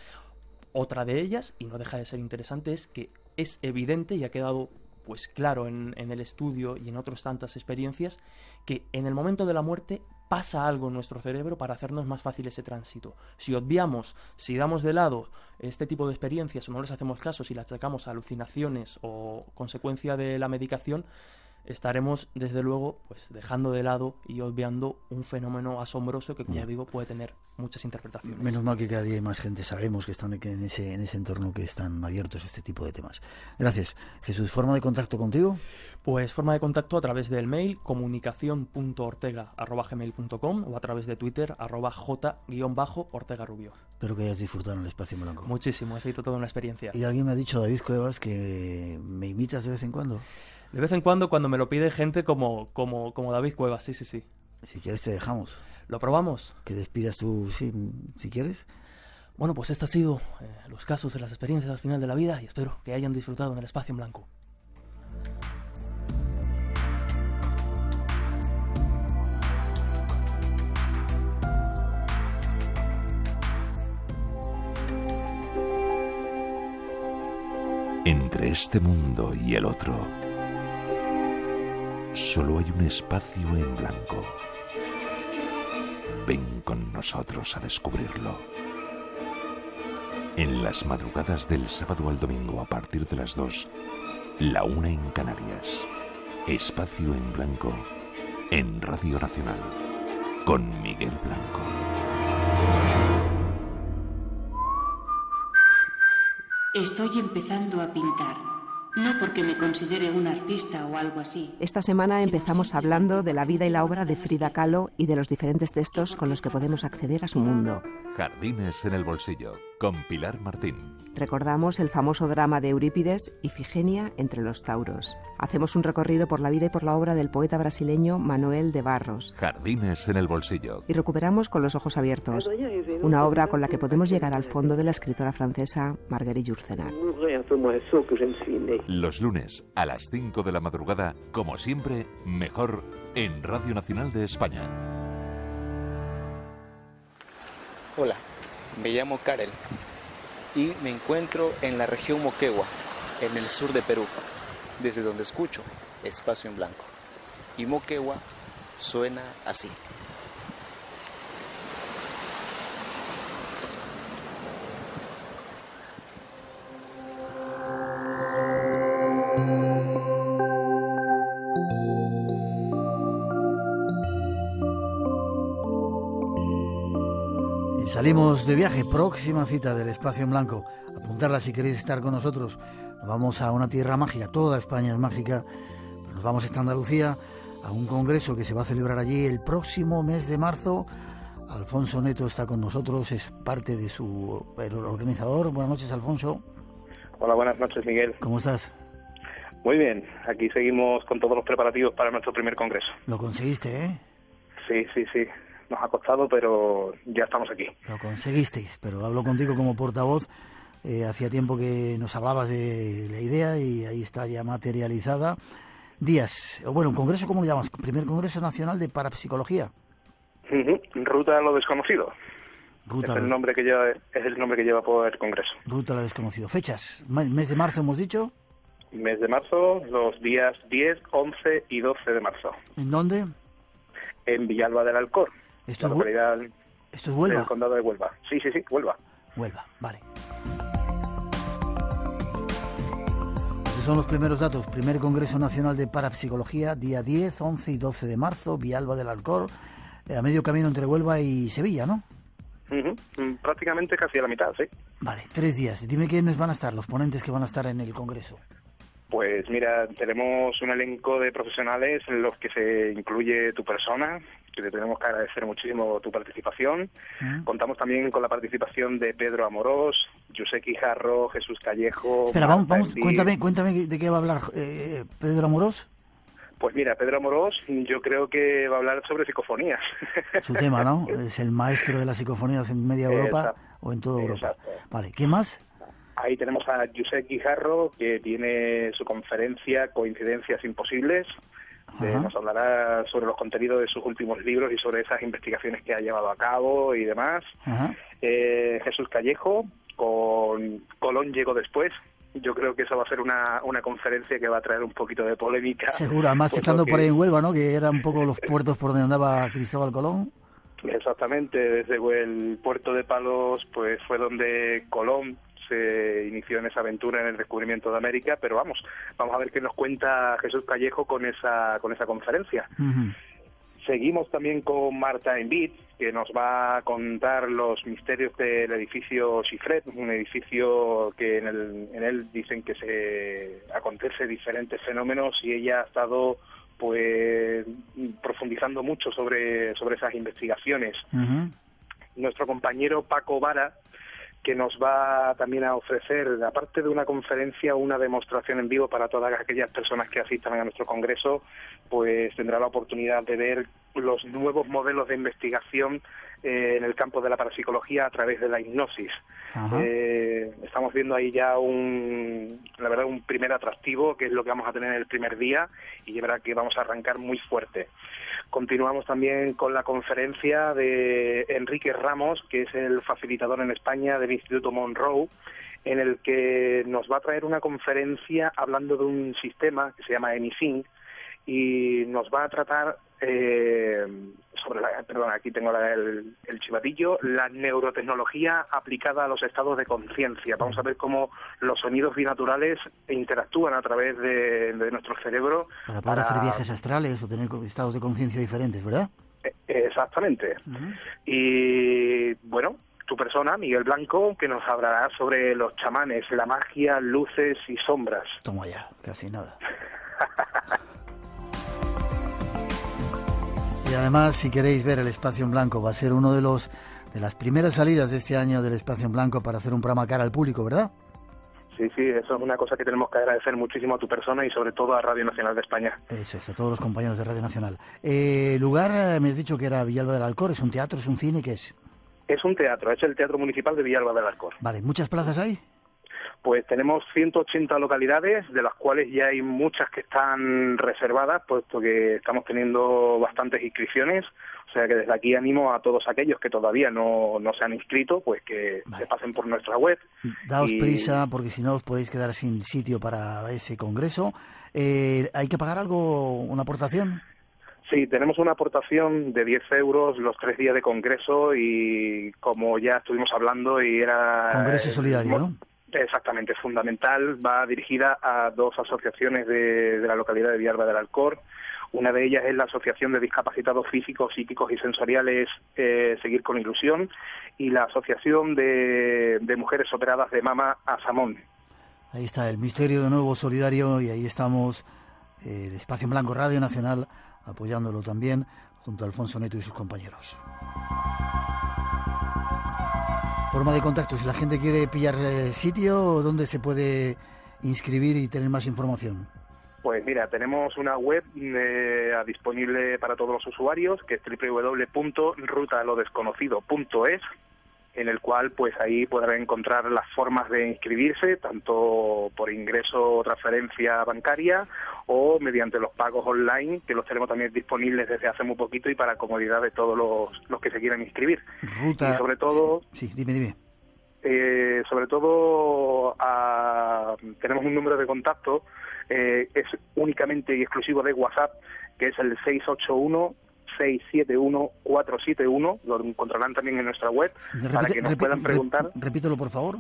Otra de ellas, y no deja de ser interesante, es que es evidente y ha quedado pues claro en, en el estudio y en otras tantas experiencias, que en el momento de la muerte pasa algo en nuestro cerebro para hacernos más fácil ese tránsito. Si obviamos, si damos de lado este tipo de experiencias o no les hacemos caso, si las sacamos a alucinaciones o consecuencia de la medicación, estaremos desde luego pues dejando de lado y obviando un fenómeno asombroso que como ya digo puede tener muchas interpretaciones. Menos mal que cada día hay más gente, sabemos que están en ese, en ese entorno que están abiertos a este tipo de temas. Gracias. Jesús, ¿forma de contacto contigo? Pues forma de contacto a través del mail comunicación.ortega.gmail.com o a través de Twitter arroba j-ortega rubio. Espero que hayas disfrutado en el espacio en blanco. Muchísimo, ha sido toda una experiencia. Y alguien me ha dicho, David Cuevas, que me imitas de vez en cuando. De vez en cuando, cuando me lo pide gente como, como, como David Cuevas, sí, sí, sí. Si quieres, te dejamos. ¿Lo probamos? Que despidas tú, sí, si quieres. Bueno, pues estos ha sido eh, los casos de las experiencias al final de la vida y espero que hayan disfrutado en el espacio en blanco. Entre este mundo y el otro solo hay un espacio en blanco. Ven con nosotros a descubrirlo. En las madrugadas del sábado al domingo a partir de las 2, la una en Canarias. Espacio en blanco en Radio Nacional con Miguel Blanco. Estoy empezando a pintar. No porque me considere un artista o algo así. Esta semana empezamos hablando de la vida y la obra de Frida Kahlo y de los diferentes textos con los que podemos acceder a su mundo. Jardines en el Bolsillo, con Pilar Martín. Recordamos el famoso drama de Eurípides, Ifigenia entre los Tauros. Hacemos un recorrido por la vida y por la obra del poeta brasileño Manuel de Barros. Jardines en el Bolsillo. Y recuperamos con los ojos abiertos, una obra con la que podemos llegar al fondo de la escritora francesa Marguerite Yourcenar. Los lunes, a las 5 de la madrugada, como siempre, mejor en Radio Nacional de España. Hola, me llamo Karel y me encuentro en la región Moquegua, en el sur de Perú, desde donde escucho Espacio en Blanco. Y Moquegua suena así. salimos de viaje, próxima cita del espacio en blanco. Apuntarla si queréis estar con nosotros. Nos vamos a una tierra mágica, toda España es mágica. nos vamos a Andalucía a un congreso que se va a celebrar allí el próximo mes de marzo. Alfonso Neto está con nosotros, es parte de su organizador. Buenas noches, Alfonso. Hola, buenas noches, Miguel. ¿Cómo estás? Muy bien, aquí seguimos con todos los preparativos para nuestro primer congreso. Lo conseguiste, ¿eh? Sí, sí, sí nos ha costado, pero ya estamos aquí. Lo conseguisteis, pero hablo contigo como portavoz. Eh, hacía tiempo que nos hablabas de la idea y ahí está ya materializada. Días, bueno, un congreso, ¿cómo lo llamas? Primer Congreso Nacional de Parapsicología. Ruta a lo desconocido. Ruta es, el nombre que lleva, es el nombre que lleva por el Congreso. Ruta a lo desconocido. Fechas, mes de marzo hemos dicho. Mes de marzo, los días 10, 11 y 12 de marzo. ¿En dónde? En Villalba del Alcor. Esto la es ¿Esto es Huelva? condado de Huelva. Sí, sí, sí, Huelva. Huelva, vale. son los primeros datos. Primer Congreso Nacional de Parapsicología, día 10, 11 y 12 de marzo, ...vía Alba del Alcor, eh, a medio camino entre Huelva y Sevilla, ¿no? Mm, prácticamente casi a la mitad, sí. Vale, tres días. Dime quiénes van a estar, los ponentes que van a estar en el Congreso. Pues mira, tenemos un elenco de profesionales en los que se incluye tu persona, que le tenemos que agradecer muchísimo tu participación. Contamos también con la participación de Pedro Amorós, ...Josep Quijarro, Jesús Callejo. Espera, cuéntame, de qué va a hablar eh, Pedro Amorós. Pues mira, Pedro Amorós yo creo que va a hablar sobre psicofonías. Su tema, ¿no? Es el maestro de las psicofonías en media Europa o en toda Europa. Vale, ¿qué más? Ahí tenemos a Josep Jarro que tiene su conferencia Coincidencias Imposibles, nos hablará sobre los contenidos de sus últimos libros y sobre esas investigaciones que ha llevado a cabo y demás. Eh, Jesús Callejo, con Colón llegó después, yo creo que esa va a ser una, conferencia que va a traer un poquito de polémica. Seguro, además estando por ahí en Huelva, ¿no? Que eran un poco los puertos por donde andaba Cristóbal Colón. Exactamente, desde el puerto de Palos pues fue donde Colón inició en esa aventura en el descubrimiento de América, pero vamos, vamos a ver qué nos cuenta Jesús Callejo con esa, con esa conferencia. Seguimos también con Marta Envid, que nos va a contar los misterios del edificio Chifred... un edificio que en, el, él dicen que se acontece diferentes fenómenos y ella ha estado pues profundizando mucho sobre, sobre esas investigaciones. Nuestro compañero Paco Vara que nos va también a ofrecer, aparte de una conferencia, una demostración en vivo para todas aquellas personas que asistan a nuestro congreso, pues tendrá la oportunidad de ver los nuevos modelos de investigación eh, en el campo de la parapsicología a través de la hipnosis. Eh, estamos viendo ahí ya un, la verdad, un primer atractivo, que es lo que vamos a tener el primer día, y verdad que vamos a arrancar muy fuerte. Continuamos también con la conferencia de Enrique Ramos, que es el facilitador en España del Instituto Monroe, en el que nos va a traer una conferencia hablando de un sistema que se llama Emisync, y nos va a tratar eh, sobre la, perdón, aquí tengo el, chivatillo, la neurotecnología aplicada a los estados de conciencia. Vamos a ver cómo los sonidos binaturales interactúan a través de, nuestro cerebro. Para poder hacer viajes astrales o tener estados de conciencia diferentes, ¿verdad? E, exactamente. Y bueno, tu persona, Miguel Blanco, que nos hablará sobre los chamanes, la magia, luces y sombras. Toma ya, casi nada. Y además, si queréis ver el espacio en blanco, va a ser uno de los de las primeras salidas de este año del espacio en blanco para hacer un programa cara al público, ¿verdad? Sí, sí, eso es una cosa que tenemos que agradecer muchísimo a tu persona y sobre todo a Radio Nacional de España. Eso es, a todos los compañeros de Radio Nacional. Eh, lugar, eh, me has dicho que era Villalba del Alcor, ¿es un teatro, es un cine, qué es? Es un teatro, es el Teatro Municipal de Villalba del Alcor. Vale, ¿muchas plazas hay? Pues tenemos 180 localidades, de las cuales ya hay muchas que están reservadas, puesto que estamos teniendo bastantes inscripciones. O sea que desde aquí animo a todos aquellos que todavía no, no se han inscrito, pues que se pasen por nuestra web. Daos prisa, porque si no os podéis quedar sin sitio para ese congreso. Eh, ¿Hay que pagar algo, una aportación? Sí, tenemos una aportación de 10 euros los tres días de congreso y como ya estuvimos hablando y era... Congreso solidario, ¿no? Exactamente, fundamental. Va dirigida a dos asociaciones de, la localidad de Villarba del Alcor. Una de ellas es la Asociación de Discapacitados Físicos, Psíquicos y Sensoriales eh, Seguir con Ilusión y la Asociación de, Mujeres Operadas de Mama a Samón. Ahí está el misterio de nuevo solidario y ahí estamos, eh, el Espacio en Blanco Radio Nacional, apoyándolo también junto a Alfonso Neto y sus compañeros. Forma de contacto, si la gente quiere pillar eh, sitio, o ¿dónde se puede inscribir y tener más información? Pues mira, tenemos una web eh, disponible para todos los usuarios, que es www.rutalodesconocido.es, en el cual pues ahí podrán encontrar las formas de inscribirse, tanto por ingreso o transferencia bancaria o mediante los pagos online, que los tenemos también disponibles desde hace muy poquito y para comodidad de todos los, que se quieran inscribir. sobre todo. Sí, dime, dime. Eh, sobre todo, tenemos un número de contacto, eh, es únicamente y exclusivo de WhatsApp, que es el 681 671-471, lo encontrarán también en nuestra web, para que nos puedan preguntar. Repítelo, por favor.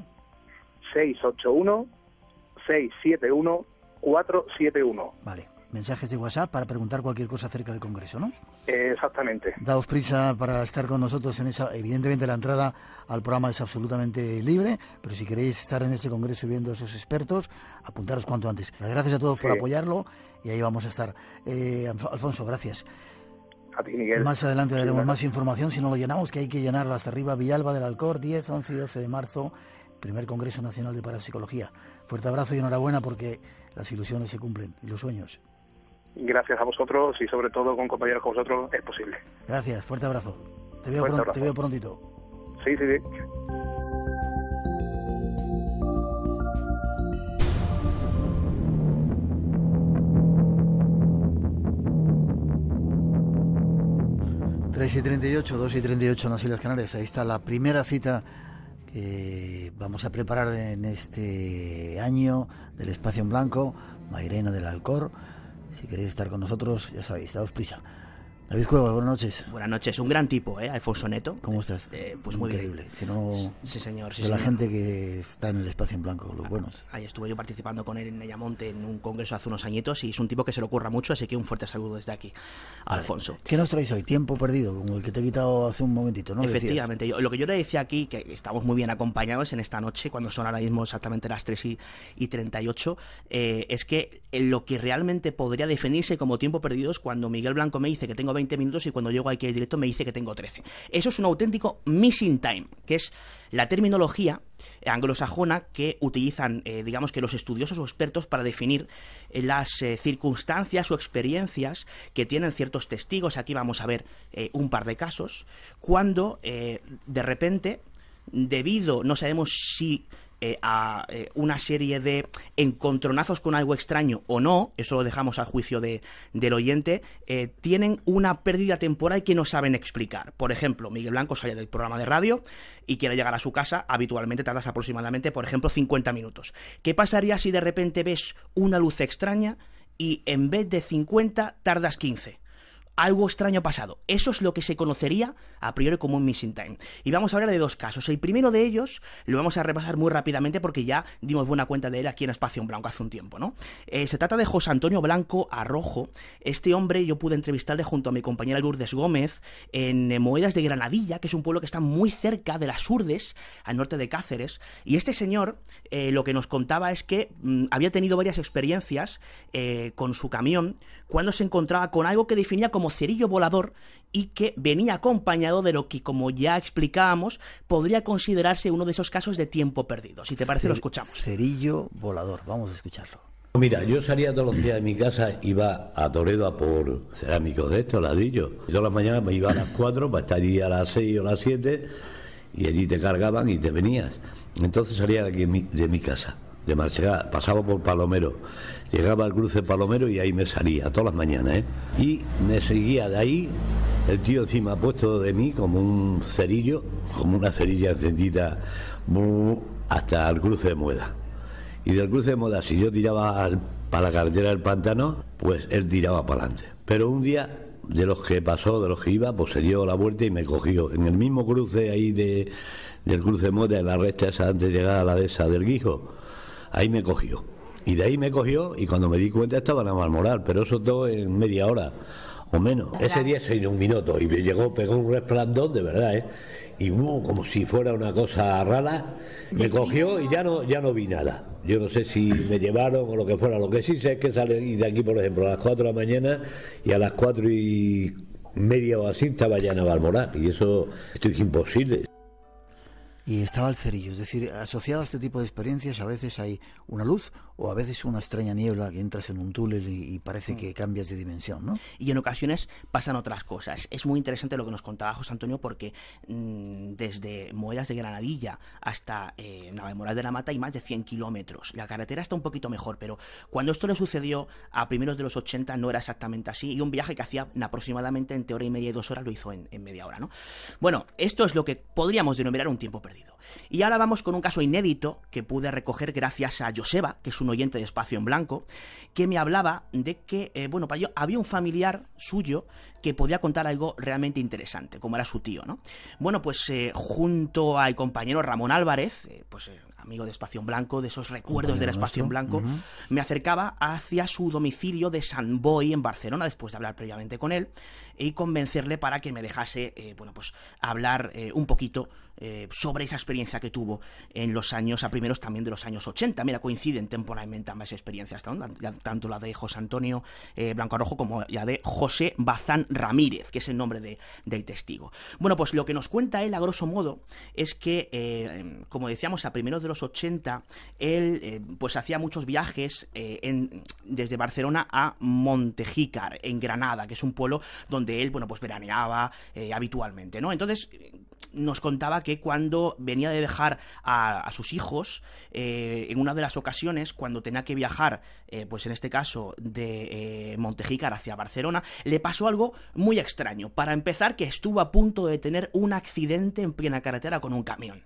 681-671-471. 471. Vale. Mensajes de WhatsApp para preguntar cualquier cosa acerca del Congreso, ¿no? Exactamente. Daos prisa para estar con nosotros en esa. Evidentemente, la entrada al programa es absolutamente libre, pero si queréis estar en ese Congreso viendo a esos expertos, apuntaros cuanto antes. Gracias a todos por apoyarlo y ahí vamos a estar. Eh, Alfonso, gracias. A ti, Miguel. Más adelante daremos más información si no lo llenamos, que hay que llenarla hasta arriba. Villalba del Alcor, 10, 11 y 12 de marzo, primer Congreso Nacional de Parapsicología. Fuerte abrazo y enhorabuena porque las ilusiones se cumplen y los sueños. Gracias a vosotros y sobre todo con compañeros como vosotros es posible. Gracias, fuerte abrazo. Te veo, pronto, prontito. Sí, sí, sí. Tres y 38, 2 y 38 en las Islas Canarias. Ahí está la primera cita eh, vamos a preparar en este año del Espacio en Blanco, Mairena del Alcor. Si queréis estar con nosotros, ya sabéis, daos prisa buenas noches. Buenas noches, un gran tipo, ¿eh? Alfonso Neto. ¿Cómo estás? Eh, pues muy Increíble. bien. Si no, sí, señor. Sí, de la gente que está en el espacio en blanco, los buenos. Ahí estuve yo participando con él en Monte en un congreso hace unos añitos y es un tipo que se le ocurra mucho, así que un fuerte saludo desde aquí, Alfonso. ¿Qué nos traéis hoy? Tiempo perdido, como el que te he quitado hace un momentito, ¿no? Efectivamente, lo que yo le decía aquí, que estamos muy bien acompañados en esta noche, cuando son ahora mismo exactamente las 3 y, y 38, eh, es que lo que realmente podría definirse como tiempo perdido es cuando Miguel Blanco me dice que tengo 20 minutos y cuando llego aquí al directo me dice que tengo 13. Eso es un auténtico missing time, que es la terminología anglosajona que utilizan, eh, digamos que los estudiosos o expertos para definir eh, las eh, circunstancias o experiencias que tienen ciertos testigos. Aquí vamos a ver un par de casos cuando de repente, debido, no sabemos si eh, a eh, una serie de encontronazos con algo extraño o no, eso lo dejamos al juicio de, del oyente, eh, tienen una pérdida temporal que no saben explicar. Por ejemplo, Miguel Blanco sale del programa de radio y quiere llegar a su casa, habitualmente tardas aproximadamente, por ejemplo, 50 minutos. ¿Qué pasaría si de repente ves una luz extraña y en vez de 50 tardas 15? algo extraño ha pasado. Eso es lo que se conocería a priori como un missing time. Y vamos a hablar de dos casos. El primero de ellos lo vamos a repasar muy rápidamente porque ya dimos buena cuenta de él aquí en Espacio en Blanco hace un tiempo, ¿no? Eh, se trata de José Antonio Blanco Arrojo. Este hombre yo pude entrevistarle junto a mi compañera Lourdes Gómez en Moedas de Granadilla, que es un pueblo que está muy cerca de las Urdes, al norte de Cáceres. Y este señor eh, lo que nos contaba es que mm, había tenido varias experiencias eh, con su camión cuando se encontraba con algo que definía como como cerillo volador y que venía acompañado de lo que, como ya explicábamos, podría considerarse uno de esos casos de tiempo perdido. Si te parece, lo escuchamos. Cerillo volador, vamos a escucharlo. Mira, yo salía todos los días de mi casa, iba a Toledo a por cerámicos de estos, ladrillos. Todas las mañanas me iba a las 4 para estar allí a las 6 o las 7 y allí te cargaban y te venías. Entonces salía de, de mi casa, de Marchegá, pasaba por Palomero Llegaba al cruce Palomero y ahí me salía, todas las mañanas, ¿eh? Y me seguía de ahí, el tío encima puesto de mí como un cerillo, como una cerilla encendida, hasta el cruce de Mueda. Y del cruce de Mueda, si yo tiraba para la carretera del pantano, pues él tiraba para adelante. Pero un día de los que pasó, de los que iba, pues se dio la vuelta y me cogió. En el mismo cruce ahí de, del cruce de Mueda, en la recta esa, antes de llegar a la dehesa del Guijo, ahí me cogió. Y de ahí me cogió y cuando me di cuenta estaba en Malmoral, pero eso todo en media hora o menos. Ese día se un minuto y me llegó, pegó un resplandor de verdad, ¿eh? Y como si fuera una cosa rara, me cogió y ya no, ya no vi nada. Yo no sé si me llevaron o lo que fuera. Lo que sí sé es que salí de aquí, por ejemplo, a las 4 de la mañana y a las 4 y media o así estaba ya en Y eso, es imposible. Y estaba el cerillo, es decir, asociado a este tipo de experiencias a veces hay una luz o a veces una extraña niebla que entras en un túnel y, parece que mm. cambias de dimensión, ¿no? Y en ocasiones pasan otras cosas. Es muy interesante lo que nos contaba José Antonio porque mm, desde Moedas de Granadilla hasta eh, de la Mata hay más de 100 kilómetros. La carretera está un poquito mejor, pero cuando esto le sucedió a primeros de los 80 no era exactamente así y un viaje que hacía aproximadamente entre hora y media y dos horas lo hizo en, media hora, ¿no? Bueno, esto es lo que podríamos denominar un tiempo y ahora vamos con un caso inédito que pude recoger gracias a Joseba, que es un oyente de Espacio en Blanco, que me hablaba de que, eh, bueno, había un familiar suyo que podía contar algo realmente interesante, como era su tío, ¿no? Bueno, pues eh, junto al compañero Ramón Álvarez, eh, pues amigo de Espacio Blanco, de esos recuerdos de la Espacio Blanco, me acercaba hacia su domicilio de San Boy en Barcelona, después de hablar previamente con él, y convencerle para que me dejase, eh, bueno, pues hablar eh, un poquito eh, sobre esa experiencia que tuvo en los años, a primeros también de los años 80. Mira, coinciden temporalmente ambas experiencias, tanto la de José Antonio Blanco Arrojo como la de José Bazán Ramírez, que es el nombre de, del testigo. Bueno, pues lo que nos cuenta él, a grosso modo, es que, como decíamos, a primeros de los 80, él eh, pues hacía muchos viajes eh, desde Barcelona a Montejícar, en Granada, que es un pueblo donde él, bueno, pues veraneaba eh, habitualmente, ¿no? Entonces nos contaba que cuando venía de dejar a, sus hijos, en una de las ocasiones, cuando tenía que viajar, pues en este caso de Montejícar hacia Barcelona, le pasó algo muy extraño. Para empezar, que estuvo a punto de tener un accidente en plena carretera con un camión.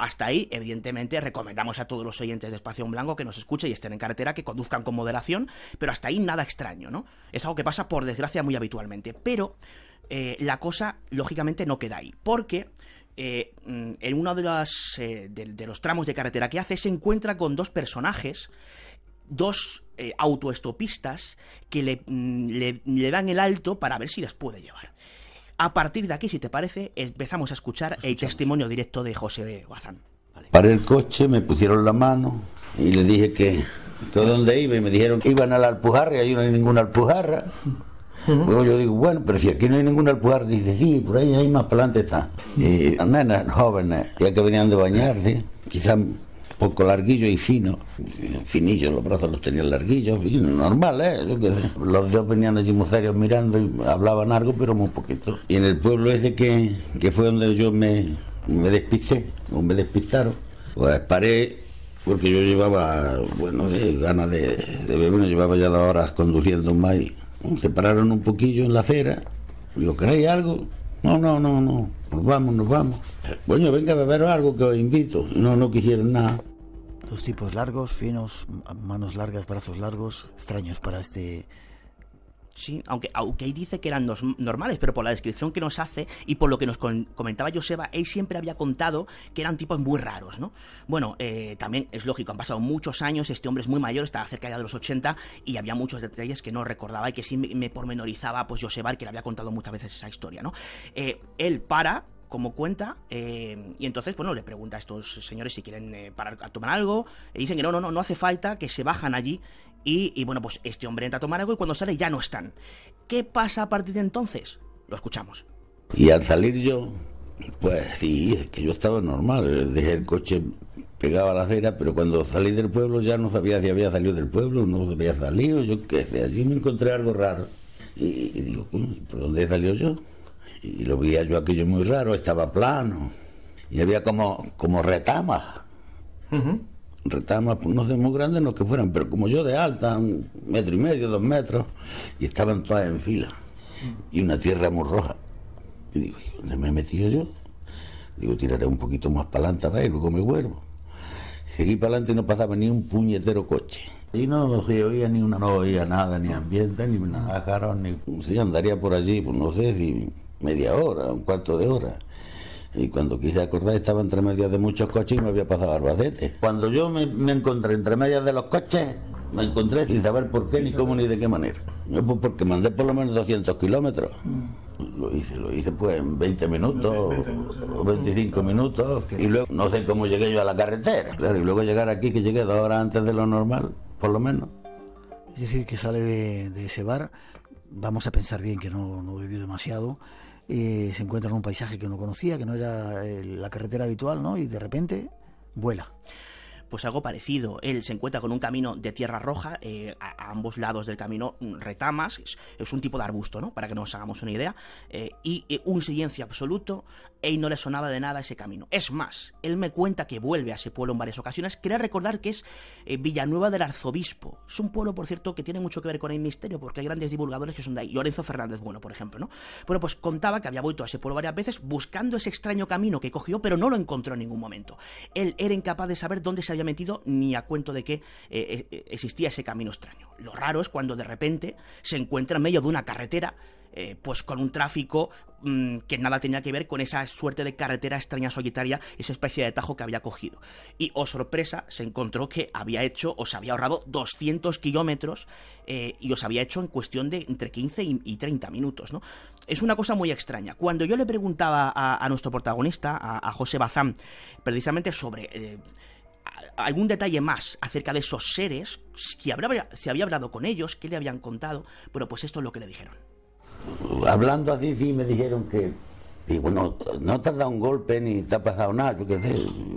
Hasta ahí, evidentemente, recomendamos a todos los oyentes de Espacio en Blanco que nos escuchen y estén en carretera, que conduzcan con moderación, pero hasta ahí nada extraño, ¿no? Es algo que pasa, por desgracia, muy habitualmente. Pero eh, la cosa, lógicamente, no queda ahí, porque... Eh, mm, en uno de, las, eh, de, los tramos de carretera que hace se encuentra con dos personajes dos autoestopistas que mm, le, dan el alto para ver si las puede llevar. A partir de aquí, si te parece, empezamos a escuchar el testimonio directo de José de Guazán. Paré el coche, me pusieron la mano y le dije que, dónde iba y me dijeron que iban a la Alpujarra y ahí no hay ninguna Alpujarra. Luego yo digo, bueno, pero si aquí no hay ninguna Alpujarra. dice, sí, por ahí hay más plantas está. Y nenas jóvenes, ya que venían de bañarse, quizás poco larguillo y fino, finillo, los brazos los tenían larguillos, normal, ¿eh? Los dos venían allí muy mirando y hablaban algo, pero muy poquito. Y en el pueblo ese que, que fue donde yo me, me despisté, o me despistaron, pues paré porque yo llevaba, bueno, eh, ganas de, beber, llevaba ya dos horas conduciendo un y se pararon un poquillo en la acera, ...yo creí algo? No, no, no, no. Nos vamos, nos vamos. Bueno, venga a beber algo que os invito. No, no quisieron nada. Dos tipos largos, finos, manos largas, brazos largos, extraños para este Sí, aunque, aunque ahí dice que eran normales, pero por la descripción que nos hace y por lo que nos comentaba Joseba, él siempre había contado que eran tipos muy raros, ¿no? Bueno, eh, también es lógico, han pasado muchos años, este hombre es muy mayor, estaba cerca ya de los 80 y había muchos detalles que no recordaba y que sí me, pormenorizaba pues Joseba, que le había contado muchas veces esa historia, ¿no? Eh, él para, como cuenta. Eh, y entonces, bueno, le pregunta a estos señores si quieren eh, parar a tomar algo. y dicen que no, no, no, no hace falta, que se bajan allí. Y, bueno, pues este hombre entra a tomar algo y cuando sale ya no están. ¿Qué pasa a partir de entonces? Lo escuchamos. Y al salir yo, pues sí, es que yo estaba normal. Dejé el coche a la acera, pero cuando salí del pueblo ya no sabía si había salido del pueblo, no había salido, yo qué sé, allí me encontré algo raro. Y, digo, ¿por dónde salió yo? y lo veía yo aquello muy raro, estaba plano y había como, como retamas. Retamas, pues, no sé, muy grandes no que fueran, pero como yo de alta, un metro y medio, dos metros, y estaban todas en fila. Y una tierra muy roja. Y digo, ¿dónde me he metido yo? Digo, tiraré un poquito más para adelante, va, luego me vuelvo. Seguí para adelante y no pasaba ni un puñetero coche. Y no se oía ni una, no oía nada, ni ambiente, ni nada, jarón, ni... Si andaría por allí, pues no sé si media hora, un cuarto de hora. Y cuando quise acordar estaba entre medias de muchos coches y me había pasado Albacete. Cuando yo me, encontré entre medias de los coches, me encontré sin saber por qué, ni cómo, ni de qué manera. Yo pues porque mandé por lo menos 200 kilómetros. Mm. Lo hice, lo hice pues en 20 minutos o 25 minutos. Y luego no sé cómo llegué yo a la carretera. Claro, y luego llegar aquí, que llegué dos horas antes de lo normal, por lo menos. Es decir, que sale de, ese bar, vamos a pensar bien que no, no bebió demasiado eh, se encuentra en un paisaje que no conocía, que no era eh, la carretera habitual, ¿no? Y de repente vuela pues algo parecido. Él se encuentra con un camino de tierra roja, eh, a, ambos lados del camino mm, retamas, es, un tipo de arbusto, ¿no? Para que nos hagamos una idea, eh, y eh, un silencio absoluto, y no le sonaba de nada ese camino. Es más, él me cuenta que vuelve a ese pueblo en varias ocasiones, quería recordar que es Villanueva del Arzobispo. Es un pueblo, por cierto, que tiene mucho que ver con el misterio, porque hay grandes divulgadores que son de ahí, Lorenzo Fernández Bueno, por ejemplo, ¿no? Bueno, pues contaba que había vuelto a ese pueblo varias veces buscando ese extraño camino que cogió, pero no lo encontró en ningún momento. Él era incapaz de saber dónde se había metido ni a cuento de que eh, eh, existía ese camino extraño. Lo raro es cuando de repente se encuentra en medio de una carretera, eh, pues con un tráfico mm, que nada tenía que ver con esa suerte de carretera extraña solitaria, esa especie de tajo que había cogido. Y, oh sorpresa, se encontró que había hecho, o se había ahorrado 200 kilómetros y os había hecho en cuestión de entre 15 y, 30 minutos, ¿no? Es una cosa muy extraña. Cuando yo le preguntaba a, nuestro protagonista, a, José Bazán, precisamente sobre algún detalle más acerca de esos seres, que habrá, se había hablado con ellos, que le habían contado, pero pues esto es lo que le dijeron. Hablando así, sí, me dijeron que y bueno, no te has dado un golpe ni te ha pasado nada, yo qué sé.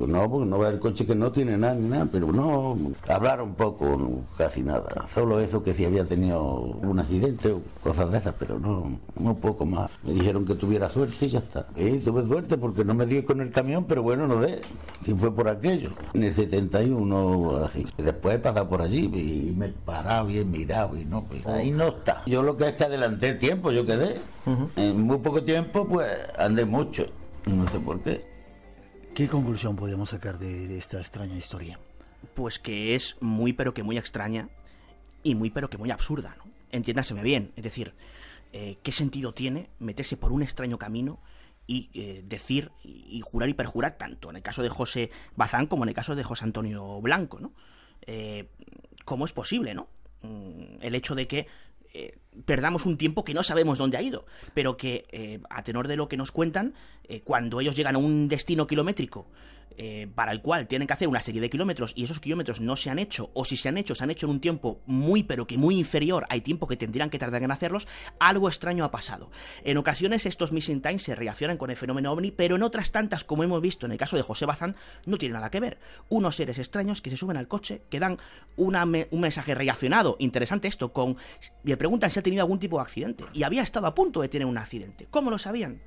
no, porque no va el coche que no tiene nada ni nada, pero no, un poco, casi nada. Solo eso que si había tenido un accidente o cosas de esas, pero no, no poco más. Me dijeron que tuviera suerte y ya está. Y tuve suerte porque no me di con el camión, pero bueno, no sé si fue por aquello. En el 71 así. Después he pasado por allí y me he parado y he mirado y no, pues, ahí no está. Yo lo que es que adelanté el tiempo, yo quedé. En muy poco tiempo, pues andé mucho, no sé por qué. ¿Qué conclusión podemos sacar de, esta extraña historia? Pues que es muy pero que muy extraña y muy pero que muy absurda, ¿no? Entiéndaseme bien, es decir, eh, ¿qué sentido tiene meterse por un extraño camino y eh, decir y, jurar y perjurar tanto en el caso de José Bazán como en el caso de José Antonio Blanco, ¿no? Eh, ¿Cómo es posible, no? Mm, el hecho de que eh, perdamos un tiempo que no sabemos dónde ha ido, pero que eh, a tenor de lo que nos cuentan, eh, cuando ellos llegan a un destino kilométrico eh, para el cual tienen que hacer una serie de kilómetros y esos kilómetros no se han hecho, o si se han hecho, se han hecho en un tiempo muy pero que muy inferior Hay tiempo que tendrían que tardar en hacerlos, algo extraño ha pasado. En ocasiones estos missing times se reaccionan con el fenómeno ovni, pero en otras tantas, como hemos visto en el caso de José Bazán, no tiene nada que ver. Unos seres extraños que se suben al coche, que dan un mensaje reaccionado interesante esto, con... Le preguntan si ha tenido algún tipo de accidente y había estado a punto de tener un accidente. ¿Cómo lo sabían?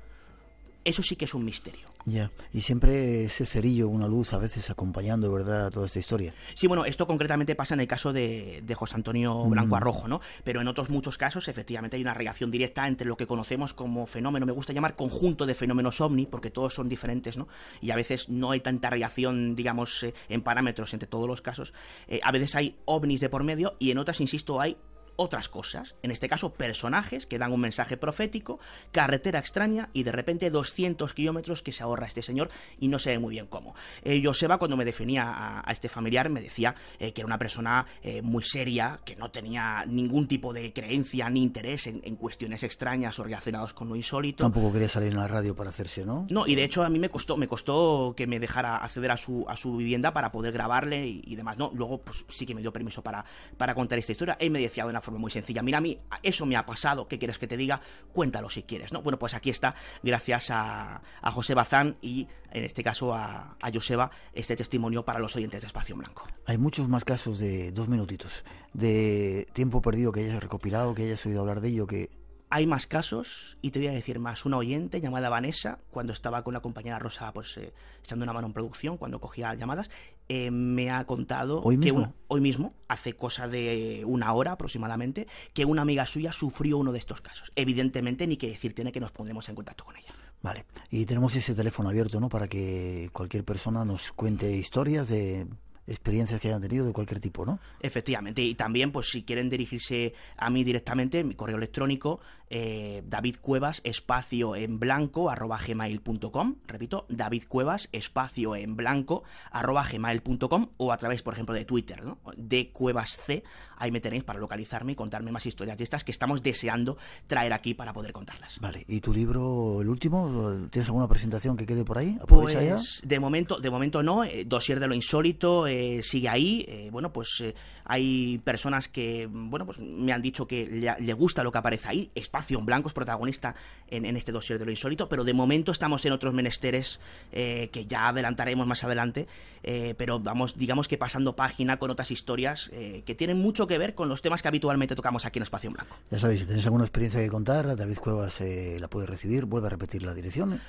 Eso sí que es un misterio. Ya, y siempre ese cerillo, una luz a veces acompañando, ¿verdad?, toda esta historia. Sí, bueno, esto concretamente pasa en el caso de, José Antonio mm. Blanco Arrojo, ¿no? Pero en otros muchos casos, efectivamente, hay una relación directa entre lo que conocemos como fenómeno, me gusta llamar conjunto de fenómenos ovni, porque todos son diferentes, ¿no? Y a veces no hay tanta relación, digamos, eh, en parámetros entre todos los casos. Eh, a veces hay ovnis de por medio y en otras, insisto, hay otras cosas, en este caso personajes que dan un mensaje profético, carretera extraña y de repente 200 kilómetros que se ahorra este señor y no sé ve muy bien cómo. Eh, Joseba cuando me definía a, este familiar me decía eh, que era una persona eh, muy seria, que no tenía ningún tipo de creencia ni interés en, cuestiones extrañas o relacionadas con lo insólito. Tampoco quería salir en la radio para hacerse, ¿no? No, y de hecho a mí me costó, me costó que me dejara acceder a su, a su vivienda para poder grabarle y, demás, ¿no? Luego pues, sí que me dio permiso para, para contar esta historia. y me decía de una forma muy sencilla. Mira, a mí eso me ha pasado, ¿qué quieres que te diga? Cuéntalo si quieres, ¿no? Bueno, pues aquí está, gracias a, a José Bazán y en este caso a, a, Joseba, este testimonio para los oyentes de Espacio Blanco. Hay muchos más casos de dos minutitos, de tiempo perdido que hayas recopilado, que hayas oído hablar de ello, que hay más casos, y te voy a decir más. Una oyente llamada Vanessa, cuando estaba con la compañera Rosa, pues eh, echando una mano en producción, cuando cogía llamadas, eh, me ha contado ¿Hoy que mismo? hoy mismo, hace cosa de una hora aproximadamente, que una amiga suya sufrió uno de estos casos. Evidentemente, ni que decir tiene que nos pondremos en contacto con ella. Vale, y tenemos ese teléfono abierto, ¿no? Para que cualquier persona nos cuente historias de experiencias que hayan tenido de cualquier tipo, ¿no? Efectivamente, y también, pues si quieren dirigirse a mí directamente, mi correo electrónico eh, David Cuevas espacio en blanco arroba gmail.com, repito, David Cuevas espacio en blanco arroba gmail.com o a través, por ejemplo, de Twitter, de Cuevas C, ahí me tenéis para localizarme y contarme más historias de estas que estamos deseando traer aquí para poder contarlas. Vale, ¿y tu libro, el último, tienes alguna presentación que quede por ahí? pues, De momento, de momento no, eh, dosier de lo insólito eh, sigue ahí, bueno, pues hay personas que, bueno, pues me han dicho que le, gusta lo que aparece ahí, espacio. en Blanco es protagonista en, este dossier de lo insólito, pero de momento estamos en otros menesteres eh, que ya adelantaremos más adelante. Eh, pero vamos, digamos que pasando página con otras historias eh, que tienen mucho que ver con los temas que habitualmente tocamos aquí en Espacio en Blanco. Ya sabéis, si tenéis alguna experiencia que contar, David Cuevas la puede recibir. Vuelve a repetir la dirección.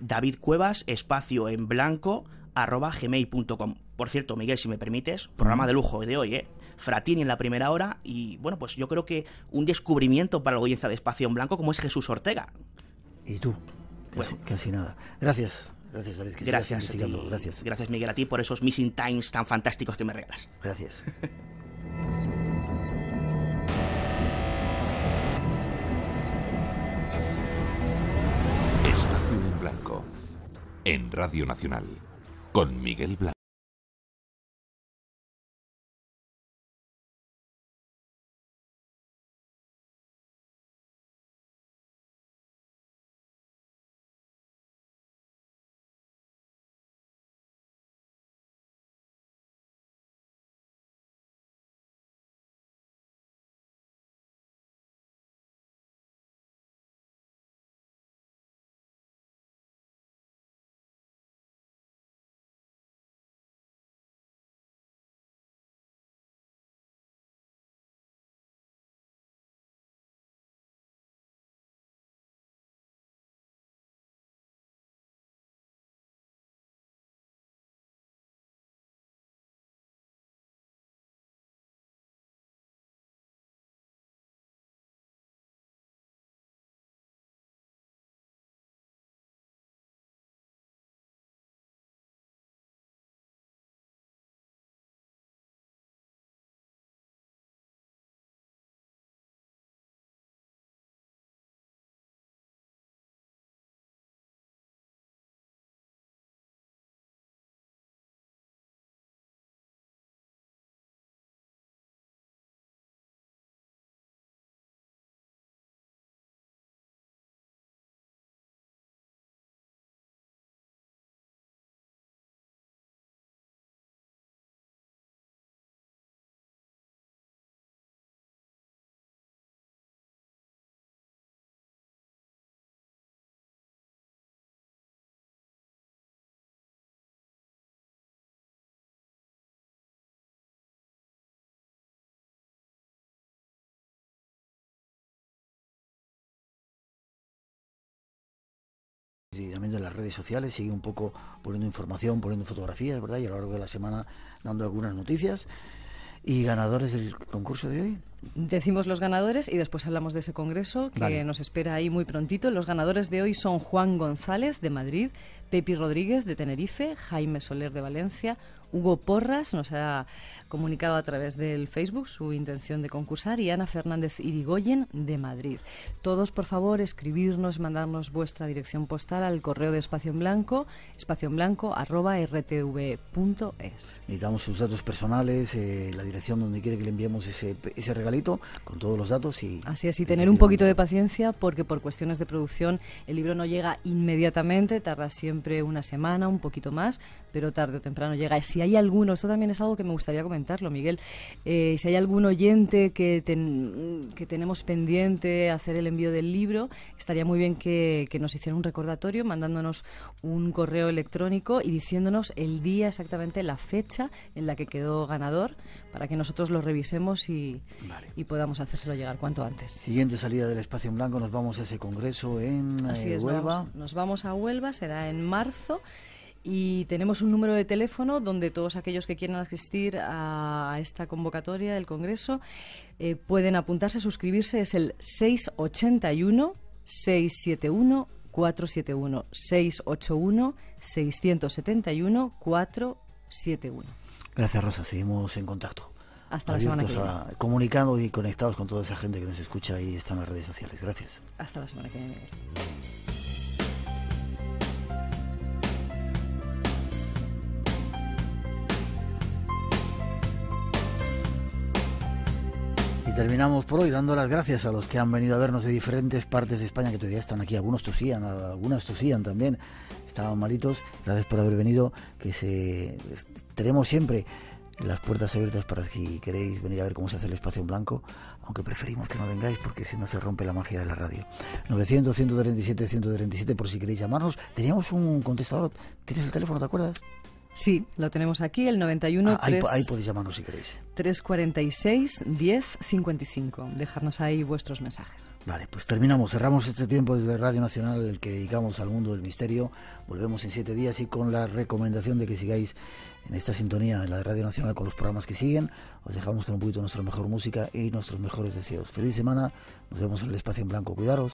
David Cuevas, espacio en blanco arroba gmail.com. Por cierto, Miguel, si me permites, programa de lujo de hoy, ¿eh? Fratini en la primera hora. Y bueno, pues yo creo que un descubrimiento para la audiencia de Espacio en Blanco como es Jesús Ortega. Y tú, casi, nada. Gracias. Gracias, David. gracias, gracias. Gracias, Miguel, a ti por esos Missing Times tan fantásticos que me regalas. Gracias. Espacio en Blanco, en Radio Nacional, con Miguel Blanco. también de las redes sociales, sigue un poco poniendo información, poniendo fotografías, ¿verdad? Y a lo largo de la semana dando algunas noticias. ¿Y ganadores del concurso de hoy? Decimos los ganadores y después hablamos de ese congreso que nos espera ahí muy prontito. Los ganadores de hoy son Juan González de Madrid, Pepi Rodríguez de Tenerife, Jaime Soler de Valencia, Hugo Porras nos ha comunicado a través del Facebook su intención de concursar y Ana Fernández Irigoyen de Madrid. Todos, por favor, escribirnos, mandarnos vuestra dirección postal al correo de Espacio en Blanco, espacio en blanco rtv.es. Necesitamos sus datos personales, eh, la dirección donde quiere que le enviemos ese, regalito con todos los datos y... Así es, tener un poquito de paciencia porque por cuestiones de producción el libro no llega inmediatamente, tarda siempre una semana, un poquito más, pero tarde o temprano llega si hay alguno, esto también es algo que me gustaría comentarlo, Miguel, eh, si hay algún oyente que, que tenemos pendiente hacer el envío del libro, estaría muy bien que, que nos hiciera un recordatorio mandándonos un correo electrónico y diciéndonos el día exactamente, la fecha en la que quedó ganador, para que nosotros lo revisemos y, y podamos hacérselo llegar cuanto antes. Siguiente salida del espacio en blanco, nos vamos a ese congreso en eh, Huelva. nos vamos a Huelva, será en marzo. Y tenemos un número de teléfono donde todos aquellos que quieran asistir a esta convocatoria del Congreso eh, pueden apuntarse, suscribirse. Es el 681 671 471 681 671 471. Gracias, Rosa. Seguimos en contacto. Hasta la semana que viene. Comunicando y conectados con toda esa gente que nos escucha y está en las redes sociales. Gracias. Hasta la semana que viene. Terminamos por hoy dando las gracias a los que han venido a vernos de diferentes partes de España, que todavía están aquí. Algunos tosían, algunas tosían también. Estaban malitos. Gracias por haber venido. Que se tenemos siempre las puertas abiertas para si queréis venir a ver cómo se hace el espacio en blanco, aunque preferimos que no vengáis porque si no se rompe la magia de la radio. 900 137 137 por si queréis llamarnos. Teníamos un contestador. ¿Tienes el teléfono, te acuerdas? Sí, lo tenemos aquí, el 91. Ah, ahí, podéis llamarnos si queréis. 346 10 55. Dejarnos ahí vuestros mensajes. Vale, pues terminamos, cerramos este tiempo desde Radio Nacional, el que dedicamos al mundo del misterio. Volvemos en siete días y con la recomendación de que sigáis en esta sintonía en la de Radio Nacional con los programas que siguen. Os dejamos con un poquito nuestra mejor música y nuestros mejores deseos. Feliz semana, nos vemos en el espacio en blanco. Cuidaros.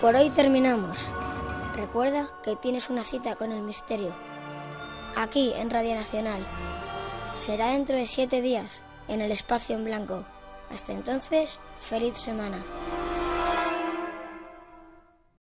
Por hoy terminamos. Recuerda que tienes una cita con el misterio. Aquí en Radio Nacional. Será dentro de siete días, en el espacio en blanco. Hasta entonces, feliz semana.